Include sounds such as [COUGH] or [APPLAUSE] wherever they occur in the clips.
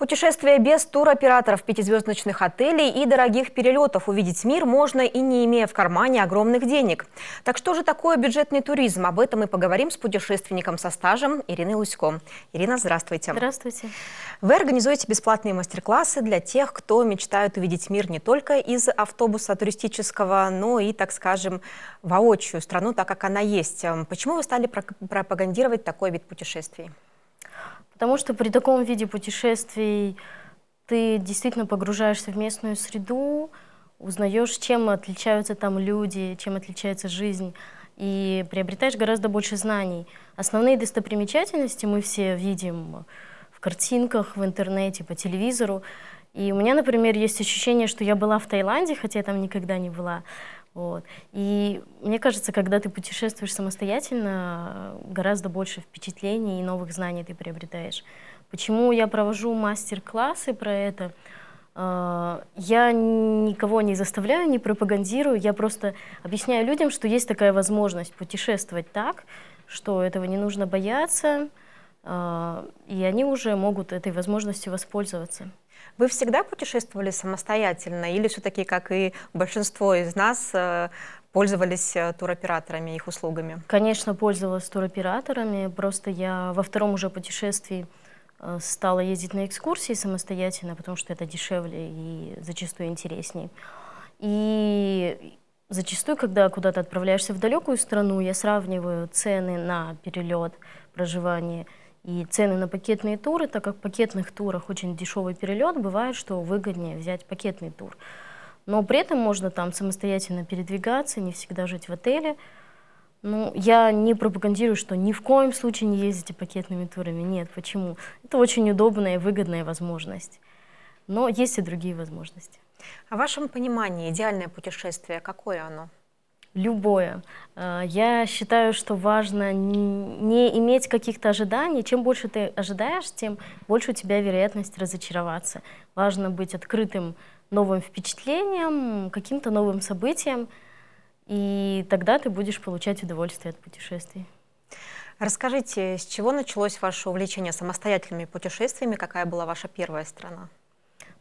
Путешествие без туроператоров, пятизвездочных отелей и дорогих перелетов увидеть мир можно и не имея в кармане огромных денег. Так что же такое бюджетный туризм? Об этом мы поговорим с путешественником со стажем Ириной Лусько. Ирина, здравствуйте. Здравствуйте. Вы организуете бесплатные мастер-классы для тех, кто мечтает увидеть мир не только из автобуса туристического, но и, так скажем, воочию страну, так как она есть. Эм, почему вы стали пропагандировать такой вид путешествий? Потому что при таком виде путешествий ты действительно погружаешься в местную среду, узнаешь, чем отличаются там люди, чем отличается жизнь, и приобретаешь гораздо больше знаний. Основные достопримечательности мы все видим в картинках, в интернете, по телевизору. И у меня, например, есть ощущение, что я была в Таиланде, хотя я там никогда не была. Вот. И мне кажется, когда ты путешествуешь самостоятельно, гораздо больше впечатлений и новых знаний ты приобретаешь. Почему я провожу мастер-классы про это? А, я никого не заставляю, не пропагандирую, я просто объясняю людям, что есть такая возможность путешествовать так, что этого не нужно бояться, а, и они уже могут этой возможностью воспользоваться. Вы всегда путешествовали самостоятельно или все-таки, как и большинство из нас, э, пользовались э, туроператорами, их услугами? Конечно, пользовалась туроператорами. Просто я во втором уже путешествии э, стала ездить на экскурсии самостоятельно, потому что это дешевле и зачастую интересней. И зачастую, когда куда-то отправляешься в далекую страну, я сравниваю цены на перелет, проживание – и цены на пакетные туры, так как в пакетных турах очень дешевый перелет, бывает, что выгоднее взять пакетный тур. Но при этом можно там самостоятельно передвигаться, не всегда жить в отеле. Ну, я не пропагандирую, что ни в коем случае не ездите пакетными турами. Нет, почему? Это очень удобная и выгодная возможность. Но есть и другие возможности. А в вашем понимании идеальное путешествие, какое оно? Любое. А, я считаю, что важно не иметь каких-то ожиданий. Чем больше ты ожидаешь, тем больше у тебя вероятность разочароваться. Важно быть открытым новым впечатлением, каким-то новым событием, и тогда ты будешь получать удовольствие от путешествий. Расскажите, с чего началось ваше увлечение самостоятельными путешествиями? Какая была ваша первая страна?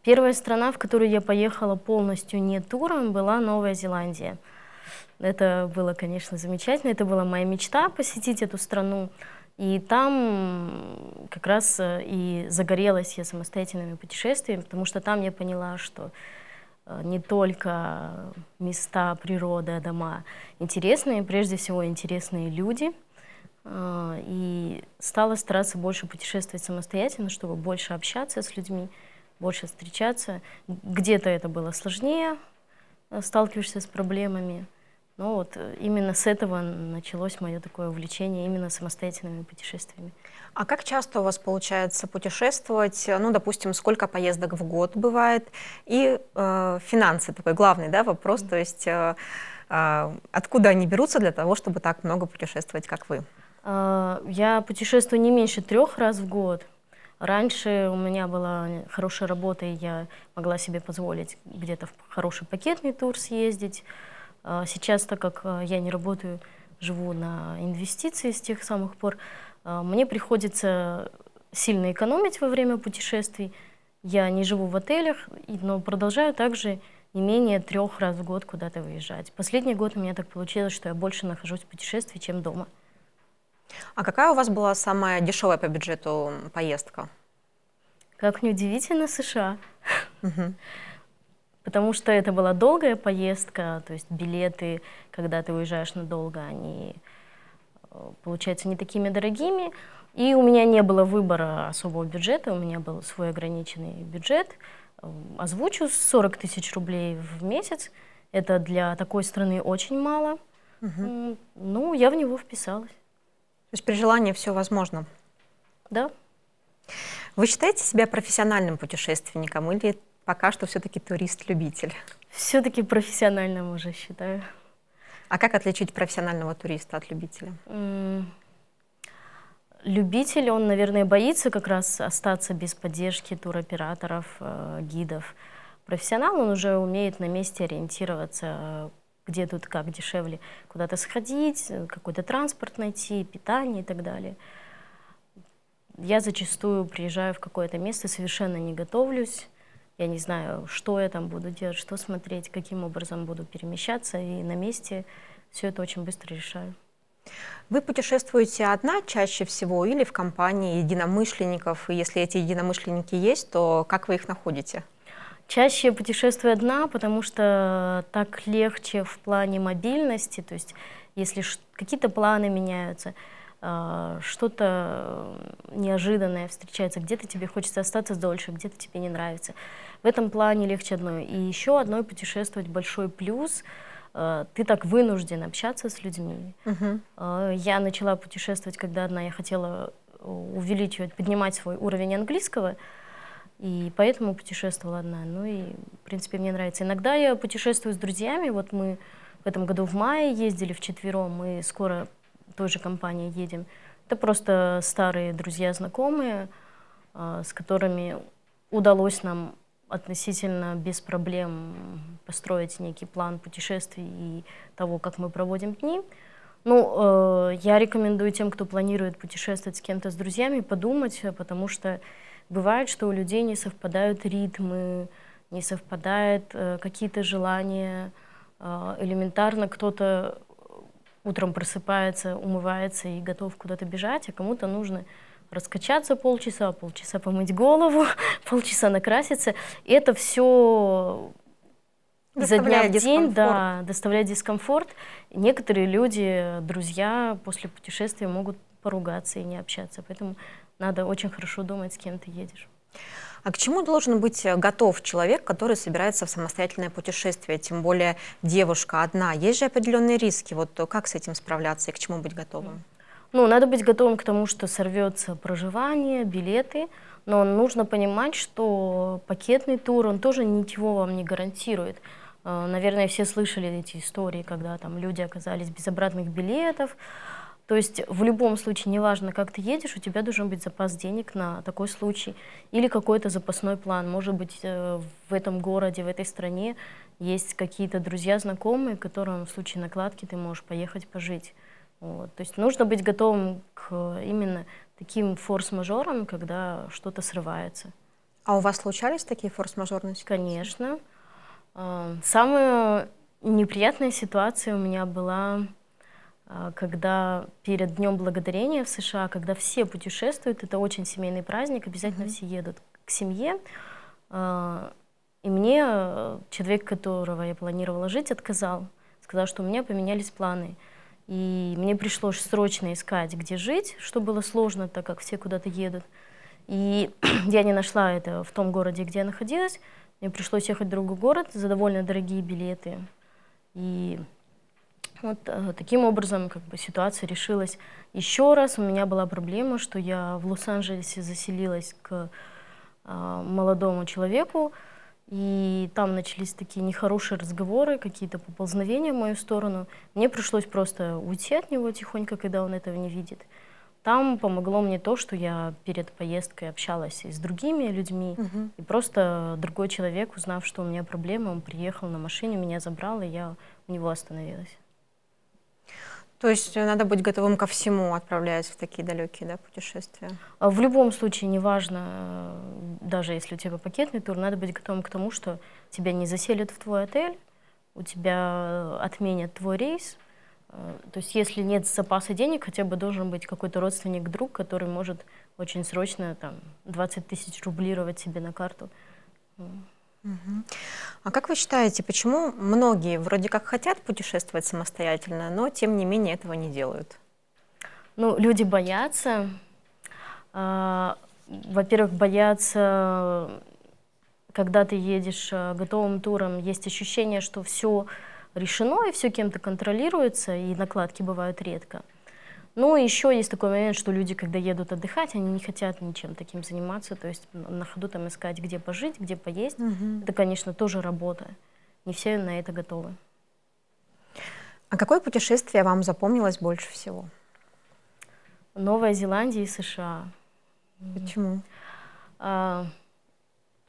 Первая страна, в которую я поехала полностью не туром, была Новая Зеландия. Это было, конечно, замечательно. Это была моя мечта посетить эту страну. И там как раз э, и загорелась я самостоятельными путешествиями, потому что там я поняла, что э, не только места, природа, дома интересные, прежде всего интересные люди. Э, и стала стараться больше путешествовать самостоятельно, чтобы больше общаться с людьми, больше встречаться. Где-то это было сложнее, сталкиваешься с проблемами. Ну вот э, именно с этого началось мое такое увлечение именно самостоятельными путешествиями. А как часто у вас получается путешествовать? Э, ну, допустим, сколько поездок в год бывает? И э, финансы такой главный да, вопрос. Mm -hmm. То есть э, э, откуда они берутся для того, чтобы так много путешествовать, как вы? А, я путешествую не меньше трех раз в год. Раньше у меня была э, хорошая работа, и я могла себе позволить где-то в хороший пакетный тур съездить. А, сейчас, так как а, я не работаю, живу на инвестиции с тех самых пор, а, мне приходится сильно экономить во время путешествий. Я не живу в отелях, но продолжаю также не менее трех раз в год куда-то выезжать. Последний год у меня так получилось, что я больше нахожусь в путешествии, чем дома. А какая у вас была самая дешевая по бюджету поездка? Как неудивительно, США. Угу. Потому что это была долгая поездка, то есть билеты, когда ты уезжаешь надолго, они э, получаются не такими дорогими. И у меня не было выбора особого бюджета, у меня был свой ограниченный бюджет. Эм, озвучу 40 тысяч рублей в месяц. Это для такой страны очень мало. Угу. Ну, я в него вписалась. То есть при желании все возможно? Да. Вы считаете себя профессиональным путешественником или пока что все-таки турист-любитель? Все-таки профессиональным уже считаю. А как отличить профессионального туриста от любителя? Любитель, он, наверное, боится как раз остаться без поддержки туроператоров, э, гидов. Профессионал, он уже умеет на месте ориентироваться, где тут как дешевле куда-то сходить, какой-то транспорт найти, питание и так далее. Я зачастую приезжаю в какое-то место, совершенно не готовлюсь, я не знаю, что я там буду делать, что смотреть, каким образом буду перемещаться. И на месте все это очень быстро решаю. Вы путешествуете одна чаще всего или в компании единомышленников? И если эти единомышленники есть, то как вы их находите? Чаще путешествую одна, потому что так легче в плане мобильности. То есть если какие-то планы меняются, э, что-то неожиданное встречается, где-то тебе хочется остаться дольше, где-то тебе не нравится. В этом плане легче одной. И еще одной путешествовать большой плюс э, — ты так вынужден общаться с людьми. uh Я начала путешествовать, когда одна я хотела э, увеличивать, поднимать свой уровень английского, и поэтому путешествовала одна. Ну и, в принципе, мне нравится. Иногда я путешествую с друзьями. Вот мы в этом году в мае ездили вчетвером, мы скоро той же компании едем. Это просто старые друзья, знакомые, с которыми удалось нам относительно без проблем построить некий план путешествий и того, как мы проводим дни. Ну, э, я рекомендую тем, кто планирует путешествовать с кем-то, с друзьями, подумать, потому что бывает, что у людей не совпадают ритмы, не совпадают э, какие-то желания. Э, элементарно кто-то утром просыпается, умывается и готов куда-то бежать, а кому-то нужно раскачаться полчаса, полчаса помыть голову, [LAUGHS] полчаса накраситься. это все за дня в день, да, доставляет дискомфорт. Некоторые люди, друзья, после путешествия могут поругаться и не общаться. Поэтому надо очень хорошо думать, с кем ты едешь. А к чему должен быть э, готов человек, который собирается в самостоятельное путешествие, тем более девушка одна? Есть же определенные риски. Вот э, как с этим справляться и к чему быть готовым? Mm. Ну, надо быть готовым к тому, что сорвется проживание, билеты, но нужно понимать, что пакетный тур, он тоже ничего вам не гарантирует. Э, наверное, все слышали эти истории, когда там люди оказались без обратных билетов. То есть в любом случае, неважно, как ты едешь, у тебя должен быть запас денег на такой случай или какой-то запасной план. Может быть, э, в этом городе, в этой стране есть какие-то друзья, знакомые, которым в случае накладки ты можешь поехать пожить. Вот. То есть нужно быть готовым к именно таким форс-мажорам, когда что-то срывается. А у вас случались такие форс-мажорные ситуации? Конечно. А, самая неприятная ситуация у меня была, а, когда перед Днем Благодарения в США, когда все путешествуют, это очень семейный праздник, обязательно mm-hmm. все едут к семье. А, и мне э, человек, которого я планировала жить, отказал. Сказал, что у меня поменялись планы. И мне пришлось срочно искать, где жить, что было сложно, так как все куда-то едут. И [CLEARS THROAT] я не нашла это в том городе, где я находилась. Мне пришлось ехать в другой город за довольно дорогие билеты. И вот э, таким образом как бы, ситуация решилась. Еще раз у меня была проблема, что я в Лос-Анджелесе заселилась к э, молодому человеку, и там начались такие нехорошие разговоры, какие-то поползновения в мою сторону. Мне пришлось просто уйти от него тихонько, когда он этого не видит. Там помогло мне то, что я перед поездкой общалась и с другими людьми. Угу. И просто другой человек, узнав, что у меня проблемы, он приехал на машине, меня забрал, и я у него остановилась. То есть э, надо быть готовым ко всему, отправляясь в такие далекие да, путешествия. А в любом случае, неважно, э, даже если у тебя пакетный тур, надо быть готовым к тому, что тебя не заселят в твой отель, у тебя э, отменят твой рейс. То есть если нет запаса денег, хотя бы должен быть какой-то родственник, друг, который может очень срочно там, 20 тысяч рублировать себе на карту. А как вы считаете, почему многие вроде как хотят путешествовать самостоятельно, но тем не менее этого не делают? Ну, люди боятся. А, во-первых, боятся, когда ты едешь э, готовым туром, есть ощущение, что все решено и все кем-то контролируется, и накладки бывают редко. Но ну, еще есть такой момент, что люди, когда едут отдыхать, они не хотят ничем таким заниматься, то есть на ходу там искать, где пожить, где поесть. Угу. Это, конечно, тоже работа. Не все на это готовы. А какое путешествие вам запомнилось больше всего? Новая Зеландия и США. Почему? А,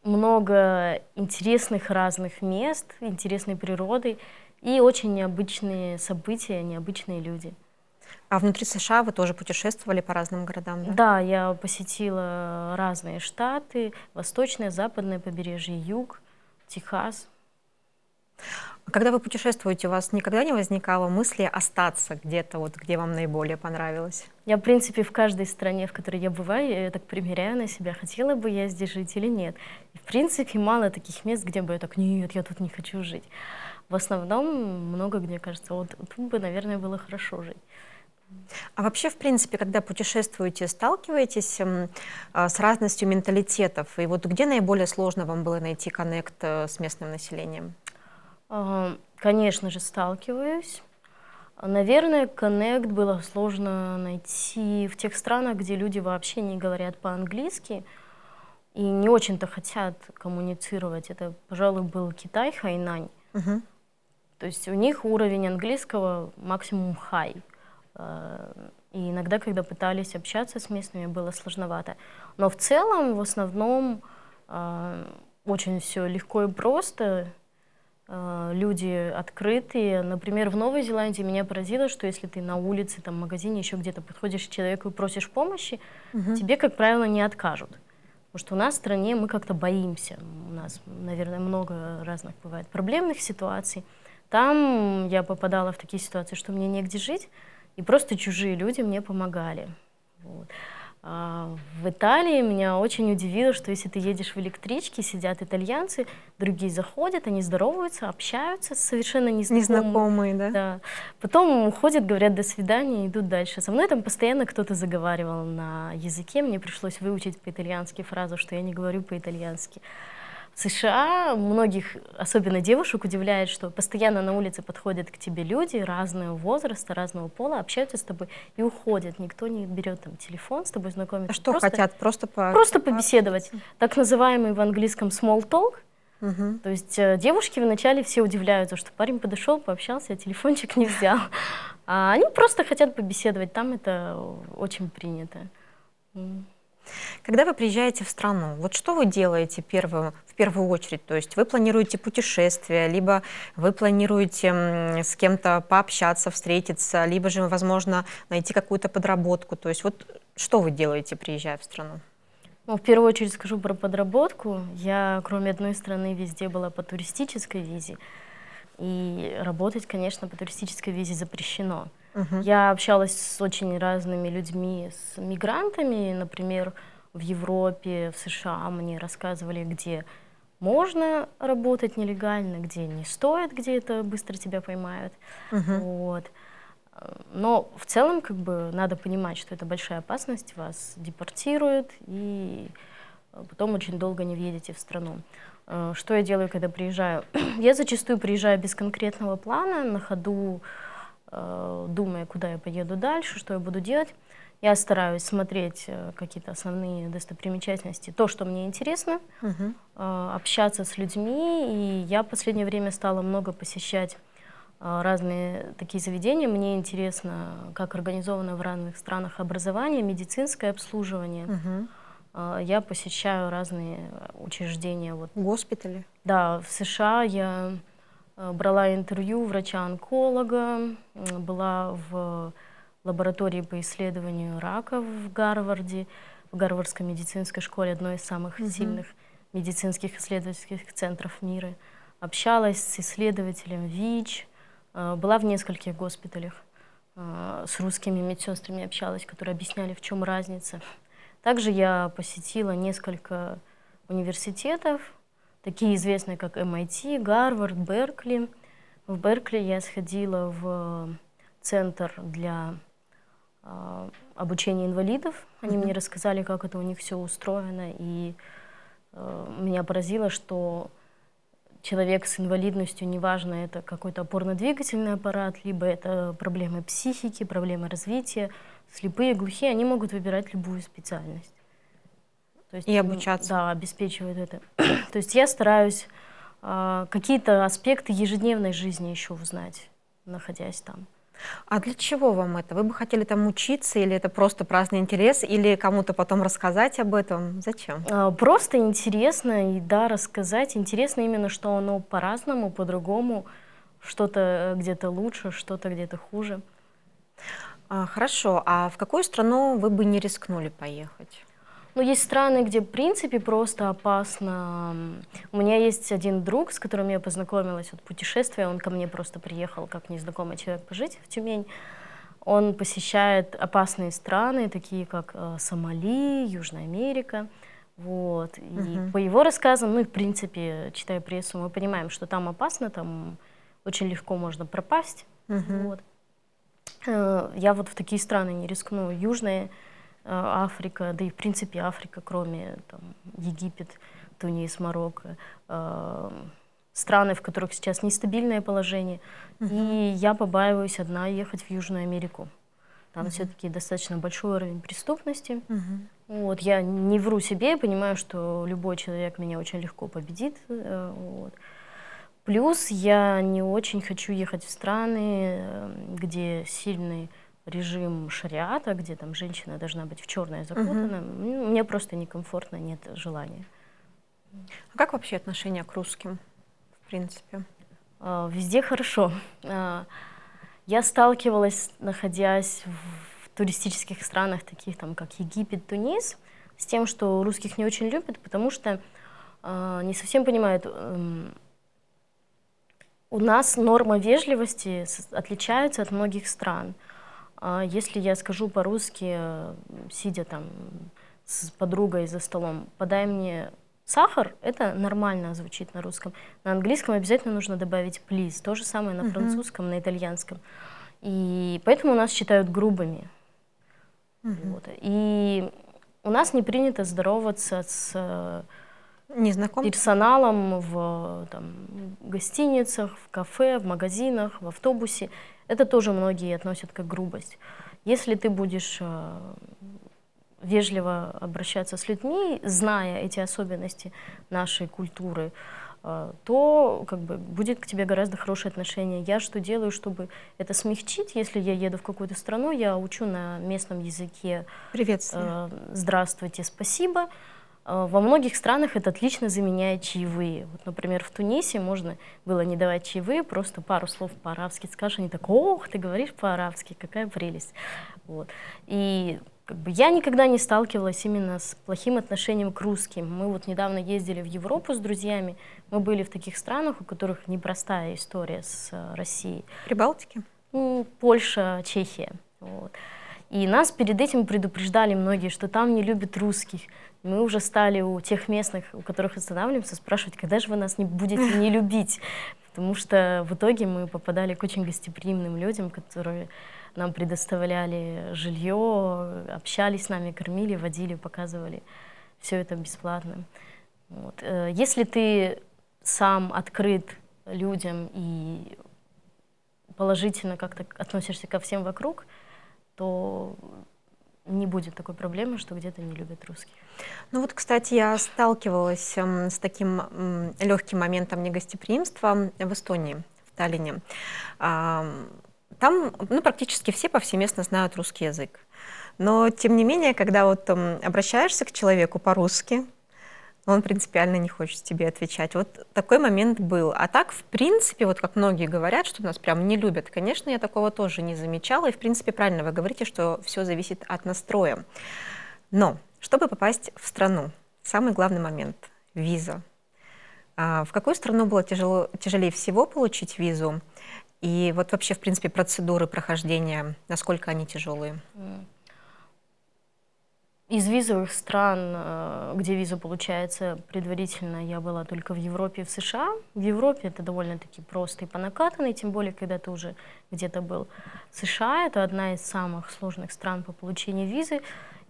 много интересных разных мест, интересной природы и очень необычные события, необычные люди. А внутри США вы тоже путешествовали по разным городам? Да, да я посетила разные штаты, восточное, западное побережье, юг, Техас. А когда вы путешествуете, у вас никогда не возникало мысли остаться где-то, вот, где вам наиболее понравилось? Я, в принципе, в каждой стране, в которой я бываю, я так примеряю на себя, хотела бы я здесь жить или нет. в принципе, мало таких мест, где бы я так, нет, я тут не хочу жить. В основном много где кажется, вот тут бы, наверное, было хорошо жить. А вообще, в принципе, когда путешествуете, сталкиваетесь эм, а, с разностью менталитетов? И вот где наиболее сложно вам было найти коннект э, с местным населением? А, конечно же, сталкиваюсь. Наверное, коннект было сложно найти в тех странах, где люди вообще не говорят по-английски и не очень-то хотят коммуницировать. Это, пожалуй, был Китай, Хайнань. Угу. То есть у них уровень английского максимум high. И иногда, когда пытались общаться с местными, было сложновато. Но в целом, в основном, э, очень все легко и просто. Э, люди открытые. Например, в Новой Зеландии меня поразило, что если ты на улице, там, в магазине, еще где-то подходишь к человеку и просишь помощи, угу. тебе, как правило, не откажут. Потому что у нас в стране мы как-то боимся. У нас, наверное, много разных бывает проблемных ситуаций. Там я попадала в такие ситуации, что мне негде жить. И просто чужие люди мне помогали. Вот. А в Италии меня очень удивило, что если ты едешь в электричке, сидят итальянцы, другие заходят, они здороваются, общаются, совершенно незнакомые. Незнакомые, да? да. Потом уходят, говорят «до свидания» идут дальше. Со мной там постоянно кто-то заговаривал на языке, мне пришлось выучить по-итальянски фразу, что я не говорю по-итальянски. США многих, особенно девушек, удивляет, что постоянно на улице подходят к тебе люди разного возраста, разного пола, общаются с тобой и уходят. Никто не берет там телефон, с тобой знакомиться. А что просто, хотят? Просто, по... просто побеседовать. Так называемый в английском small talk. Угу. То есть э, девушки вначале все удивляются, что парень подошел, пообщался, а телефончик не взял. А они просто хотят побеседовать, там это очень принято. Когда вы приезжаете в страну, вот что вы делаете первым, в первую очередь? То есть вы планируете путешествие, либо вы планируете с кем-то пообщаться, встретиться, либо же, возможно, найти какую-то подработку. То есть вот что вы делаете, приезжая в страну? Ну, в первую очередь скажу про подработку. Я, кроме одной страны, везде была по туристической визе. И работать, конечно, по туристической визе запрещено. Угу. Я общалась с очень разными людьми, с мигрантами, например, в Европе, в США мне рассказывали, где можно работать нелегально, где не стоит, где это быстро тебя поймают. Угу. Вот. Но в целом, как бы, надо понимать, что это большая опасность, вас депортируют, и потом очень долго не въедете в страну. Э, что я делаю, когда приезжаю. [CLEARS THROAT] я зачастую приезжаю без конкретного плана, на ходу, э, думая, куда я поеду дальше, что я буду делать. Я стараюсь смотреть э, какие-то основные достопримечательности, то, что мне интересно, угу. общаться с людьми. И я в последнее время стала много посещать разные такие заведения. Мне интересно, как организовано в разных странах образование, медицинское обслуживание. Угу а, я посещаю разные э, учреждения. Вот. Госпитали? Да, в США я э, брала интервью врача-онколога, была в лаборатории по исследованию рака в Гарварде, в Гарвардской медицинской школе, одной из самых mm -hmm. сильных медицинских исследовательских центров мира. Общалась с исследователем ВИЧ, э, была в нескольких госпиталях, с русскими медсестрами общалась, которые объясняли, в чем разница также я посетила несколько университетов, такие известные, как MIT, Гарвард, Беркли. В Беркли я сходила в центр для э, обучения инвалидов. Они mm-hmm. мне рассказали, как это у них все устроено, и э, меня поразило, что человек с инвалидностью, неважно, это какой-то опорно-двигательный аппарат, либо это проблемы психики, проблемы развития, слепые, глухие, они могут выбирать любую специальность. То есть, и ну, обучаться. Да, обеспечивают это. [CLEARS THROAT] То есть я стараюсь э, какие-то аспекты ежедневной жизни еще узнать, находясь там. А для чего вам это? Вы бы хотели там учиться, или это просто праздный интерес, или кому-то потом рассказать об этом? Зачем? А, просто интересно, и да, рассказать. Интересно именно, что оно по-разному, по-другому, что-то э, где-то лучше, что-то где-то хуже. А, хорошо, а в какую страну вы бы не рискнули поехать? Ну, есть страны, где, в принципе, просто опасно. У меня есть один друг, с которым я познакомилась от путешествия. Он ко мне просто приехал как незнакомый человек пожить в Тюмень. Он посещает опасные страны, такие как э, Сомали, Южная Америка. Вот. И угу. по его рассказам, ну и в принципе, читая прессу, мы понимаем, что там опасно, там очень легко можно пропасть. Угу. Вот. Э, я вот в такие страны не рискну. Южная Э, Африка, да и в принципе Африка, кроме там, Египет, Тунис, Марокко, э, страны, в которых сейчас нестабильное положение. И я побаиваюсь одна ехать в Южную Америку. Там uh все-таки достаточно большой уровень преступности. Uh Вот, я не вру себе, я понимаю, что любой человек меня очень легко победит. Э, вот. Плюс я не очень хочу ехать в страны, где сильный режим шариата, где там женщина должна быть в черное закутана, угу. Ну, мне просто некомфортно, нет желания. А как вообще отношение к русским, в принципе? А, везде хорошо. А, я сталкивалась, находясь в туристических странах, таких там как Египет, Тунис, с тем, что русских не очень любят, потому что а, не совсем понимают, эм, у нас норма вежливости отличается от многих стран. А если я скажу по-русски, сидя там с подругой за столом, подай мне сахар, это нормально звучит на русском. На английском обязательно нужно добавить please. То же самое на французском, uh -huh. на итальянском. И поэтому нас считают грубыми. Uh -huh. вот. И у нас не принято здороваться с э, Незнаком. персоналом в там, гостиницах, в кафе, в магазинах, в автобусе. Это тоже многие относят как грубость. Если ты будешь э, вежливо обращаться с людьми, зная эти особенности нашей культуры, э, то как бы, будет к тебе гораздо хорошее отношение. Я что делаю, чтобы это смягчить? Если я еду в какую-то страну, я учу на местном языке. Приветствую. Э, здравствуйте, Спасибо а, во многих странах это отлично заменяет чаевые. Вот, например, в Тунисе можно было не давать чаевые, просто пару слов по-арабски скажешь, они так, ох, ты говоришь по-арабски, какая прелесть. Вот. И как бы, я никогда не сталкивалась именно с плохим отношением к русским. Мы вот недавно ездили в Европу с друзьями, мы были в таких странах, у которых непростая история с э, Россией. Прибалтики? Ну, Польша, Чехия. Вот. И нас перед этим предупреждали многие, что там не любят русских. Мы уже стали у тех местных, у которых останавливаемся, спрашивать, когда же вы нас не будете не [LAUGHS] любить. Потому что в итоге мы попадали к очень гостеприимным людям, которые нам предоставляли жилье, общались с нами, кормили, водили, показывали. Все это бесплатно. Вот. Э, если ты сам открыт людям и положительно как-то относишься ко всем вокруг, то не будет такой проблемы, что где-то не любят русских. Ну вот, кстати, я сталкивалась эм, с таким легким моментом негостеприимства в Эстонии, в Таллине. Там ну, практически все повсеместно знают русский язык. Но, тем не менее, когда вот эм, обращаешься к человеку по-русски, он принципиально не хочет тебе отвечать. Вот такой момент был. А так, в принципе, вот как многие говорят, что нас прям не любят, конечно, я такого тоже не замечала. И, в принципе, правильно вы говорите, что все зависит от настроя. Но, чтобы попасть в страну, самый главный момент – виза. А в какую страну было тяжело, тяжелее всего получить визу? И вот вообще, в принципе, процедуры прохождения, насколько они тяжелые? Э, из визовых стран, э, где виза получается предварительно, я была только в Европе и в США. В Европе это довольно-таки просто и понакатанный, тем более, когда ты уже где-то был. США — это одна из самых сложных стран по получению визы.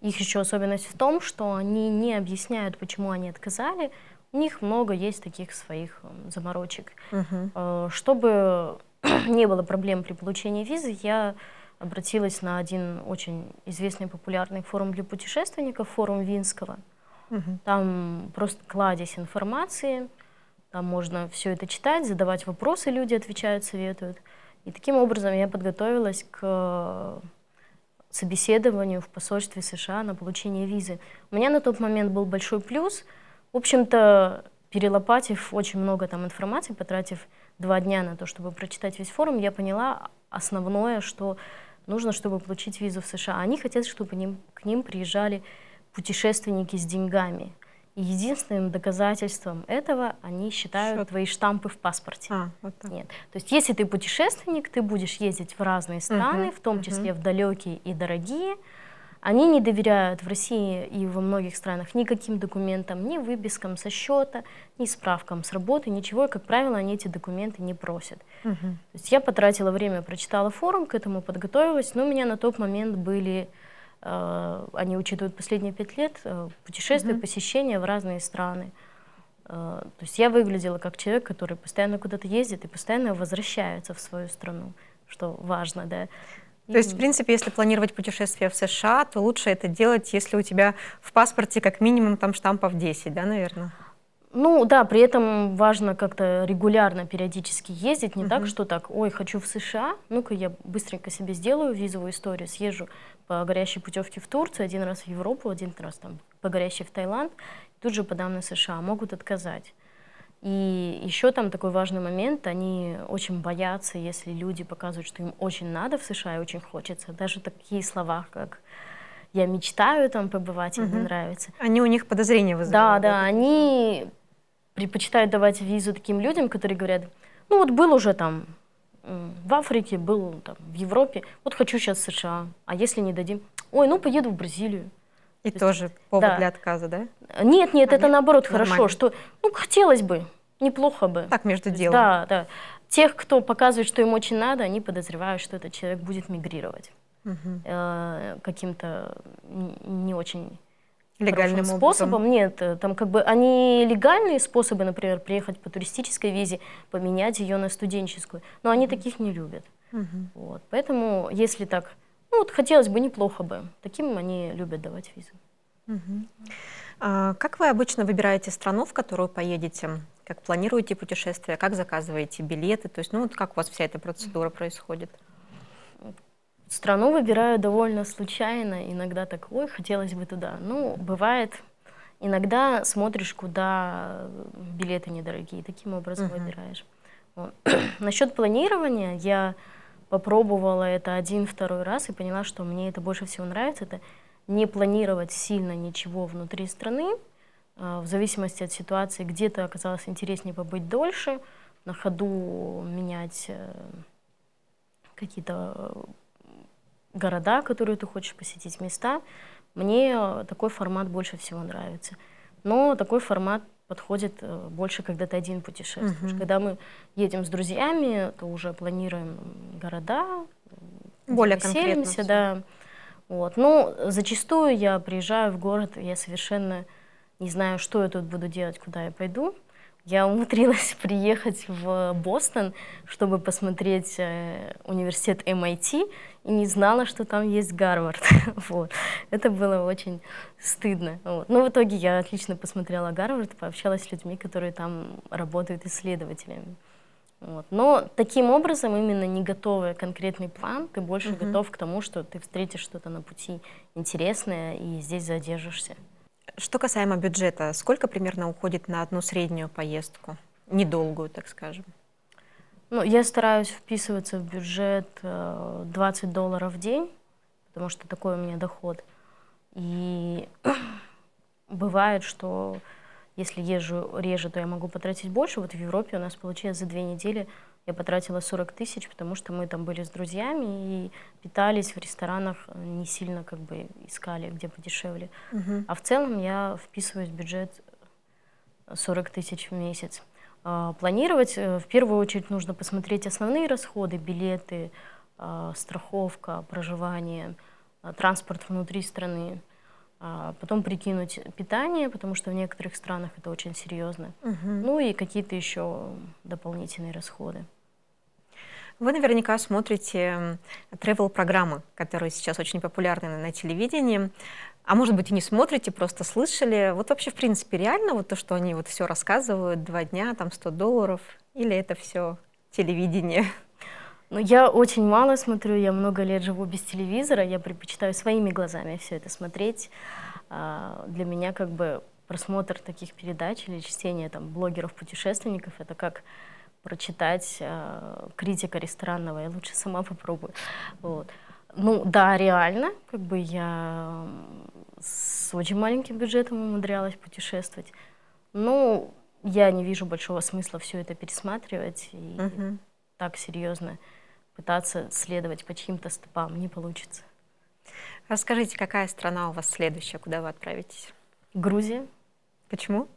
Их еще особенность в том, что они не объясняют, почему они отказали. У них много есть таких своих эм, заморочек. Угу. Чтобы [CLEARS THROAT] не было проблем при получении визы, я обратилась на один очень известный популярный форум для путешественников, форум Винского. Угу. Там просто кладезь информации, там можно все это читать, задавать вопросы, люди отвечают, советуют. И таким образом я подготовилась к собеседованию в посольстве США на получение визы. У меня на тот момент был большой плюс. В общем-то, перелопатив очень много там информации, потратив два дня на то, чтобы прочитать весь форум, я поняла основное, что нужно, чтобы получить визу в США. Они хотят, чтобы ним, к ним приезжали путешественники с деньгами. И единственным доказательством этого они считают Шот. твои штампы в паспорте. А, вот так. Нет. То есть, если ты путешественник, ты будешь ездить в разные страны, угу, в том числе угу. в далекие и дорогие. Они не доверяют в России и во многих странах никаким документам, ни выпискам со счета, ни справкам с работы, ничего. И, как правило, они эти документы не просят. Угу. То есть я потратила время, прочитала форум, к этому подготовилась, но у меня на тот момент были, э, они учитывают последние пять лет, э, путешествия, угу. посещения в разные страны. Э, то есть я выглядела как человек, который постоянно куда-то ездит и постоянно возвращается в свою страну, что важно, да. То есть, в принципе, если планировать путешествие в США, то лучше это делать, если у тебя в паспорте как минимум там штампов 10, да, наверное? Ну да, при этом важно как-то регулярно, периодически ездить, не угу. так, что так, ой, хочу в США, ну-ка я быстренько себе сделаю визовую историю, съезжу по горящей путевке в Турцию, один раз в Европу, один раз там по горящей в Таиланд, тут же подам на США, могут отказать. И еще там такой важный момент, они очень боятся, если люди показывают, что им очень надо в США и очень хочется. Даже такие слова, как «я мечтаю там побывать», угу. мне нравится. Они у них подозрения вызывают. Да, да, да, они предпочитают давать визу таким людям, которые говорят, ну вот был уже там в Африке, был там в Европе, вот хочу сейчас в США, а если не дадим, ой, ну поеду в Бразилию. И То тоже есть, повод да. для отказа, да? Нет, нет, а это нет? наоборот Нормально. хорошо, что ну хотелось бы, неплохо бы. Так между делом. Да, да. Тех, кто показывает, что им очень надо, они подозревают, что этот человек будет мигрировать угу. э, каким-то не очень легальным способом. Нет, э, там как бы они легальные способы, например, приехать по туристической визе, поменять ее на студенческую, но они угу. таких не любят. Угу. Вот, поэтому если так ну, вот хотелось бы, неплохо бы. Таким они любят давать визы. Угу. А как вы обычно выбираете страну, в которую поедете? Как планируете путешествие? Как заказываете билеты? То есть, ну, вот как у вас вся эта процедура происходит? Страну выбираю довольно случайно. Иногда так, ой, хотелось бы туда. Ну, бывает, иногда смотришь, куда билеты недорогие, таким образом uh-huh. выбираешь. Вот. [CLEARS THROAT] Насчет планирования я попробовала это один, второй раз и поняла, что мне это больше всего нравится. Это не планировать сильно ничего внутри страны, а, в зависимости от ситуации. Где-то оказалось интереснее побыть дольше, на ходу менять э, какие-то э, города, которые ты хочешь посетить, места. Мне э, такой формат больше всего нравится. Но такой формат подходит э, больше, когда ты один путешествуешь. Угу. Когда мы едем с друзьями, то уже планируем города, более конкретно. да. Вот. Но ну, зачастую я приезжаю в город, я совершенно не знаю, что я тут буду делать, куда я пойду. Я умудрилась [LAUGHS] приехать в Бостон, чтобы посмотреть э, университет MIT, и не знала, что там есть Гарвард. [LAUGHS] вот. Это было очень стыдно. Вот. Но в итоге я отлично посмотрела Гарвард, пообщалась с людьми, которые там работают исследователями. Вот. Но таким образом, именно не готовый конкретный план, ты больше угу. готов к тому, что ты встретишь что-то на пути интересное и здесь задержишься. Что касаемо бюджета, сколько примерно уходит на одну среднюю поездку? Недолгую, так скажем. Ну, я стараюсь вписываться в бюджет 20 э, долларов в день, потому что такой у меня доход. И [CLEARS THROAT] бывает, что если езжу реже, то я могу потратить больше. Вот в Европе у нас получилось за две недели я потратила 40 тысяч, потому что мы там были с друзьями и питались в ресторанах, э, не сильно как бы искали, где подешевле. Угу. А в целом я вписываюсь в бюджет 40 тысяч в месяц. А, планировать э, в первую очередь нужно посмотреть основные расходы, билеты, а, страховка, проживание, а, транспорт внутри страны. А, потом прикинуть питание, потому что в некоторых странах это очень серьезно. Угу. Ну и какие-то еще дополнительные расходы. Вы наверняка смотрите travel-программы, которые сейчас очень популярны на телевидении. А может быть, и не смотрите, просто слышали. Вот вообще, в принципе, реально вот то, что они вот все рассказывают, два дня, там 100 долларов, или это все телевидение? Ну я очень мало смотрю, я много лет живу без телевизора, я предпочитаю своими глазами все это смотреть. А, для меня как бы просмотр таких передач или чтение там блогеров-путешественников — это как прочитать э, критика ресторанного, я лучше сама попробую. Вот. Ну да, реально, как бы я с очень маленьким бюджетом умудрялась путешествовать. Ну, я не вижу большого смысла все это пересматривать и угу. так серьезно пытаться следовать по чьим-то стопам не получится. Расскажите, какая страна у вас следующая, куда вы отправитесь? Грузия. Почему?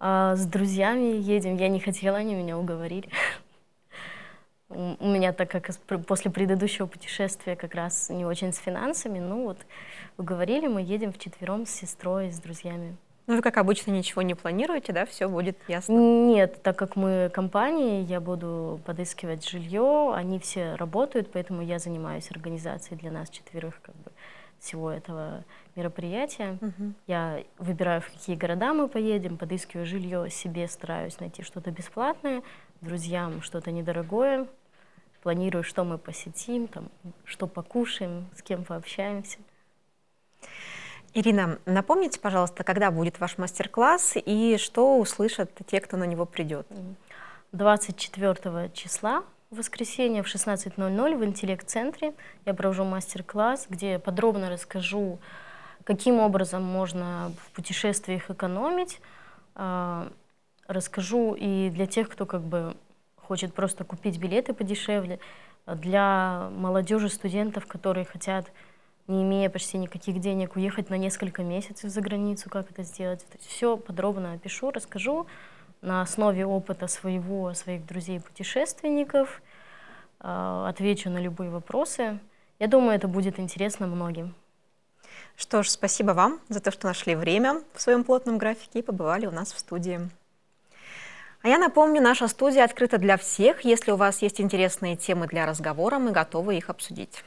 А, с друзьями едем. Я не хотела, они меня уговорили. [LAUGHS] У меня, так как после предыдущего путешествия как раз не очень с финансами, ну вот уговорили, мы едем в четвером с сестрой, с друзьями. Ну вы, как обычно, ничего не планируете, да? Все будет ясно? Нет, так как мы компании, я буду подыскивать жилье, они все работают, поэтому я занимаюсь организацией для нас четверых как бы всего этого мероприятия. Угу. Я выбираю, в какие города мы поедем, подыскиваю жилье, себе стараюсь найти что-то бесплатное, друзьям что-то недорогое, планирую, что мы посетим, там, что покушаем, с кем пообщаемся. Ирина, напомните, пожалуйста, когда будет ваш мастер-класс и что услышат те, кто на него придет? 24 числа, в воскресенье в 16.00 в интеллект-центре я провожу мастер-класс, где подробно расскажу, каким образом можно в путешествиях экономить. А, расскажу и для тех, кто как бы хочет просто купить билеты подешевле, для молодежи, студентов, которые хотят не имея почти никаких денег, уехать на несколько месяцев за границу, как это сделать. Все подробно опишу, расскажу на основе опыта своего, своих друзей-путешественников, а, отвечу на любые вопросы. Я думаю, это будет интересно многим. Что ж, спасибо вам за то, что нашли время в своем плотном графике и побывали у нас в студии. А я напомню, наша студия открыта для всех. Если у вас есть интересные темы для разговора, мы готовы их обсудить.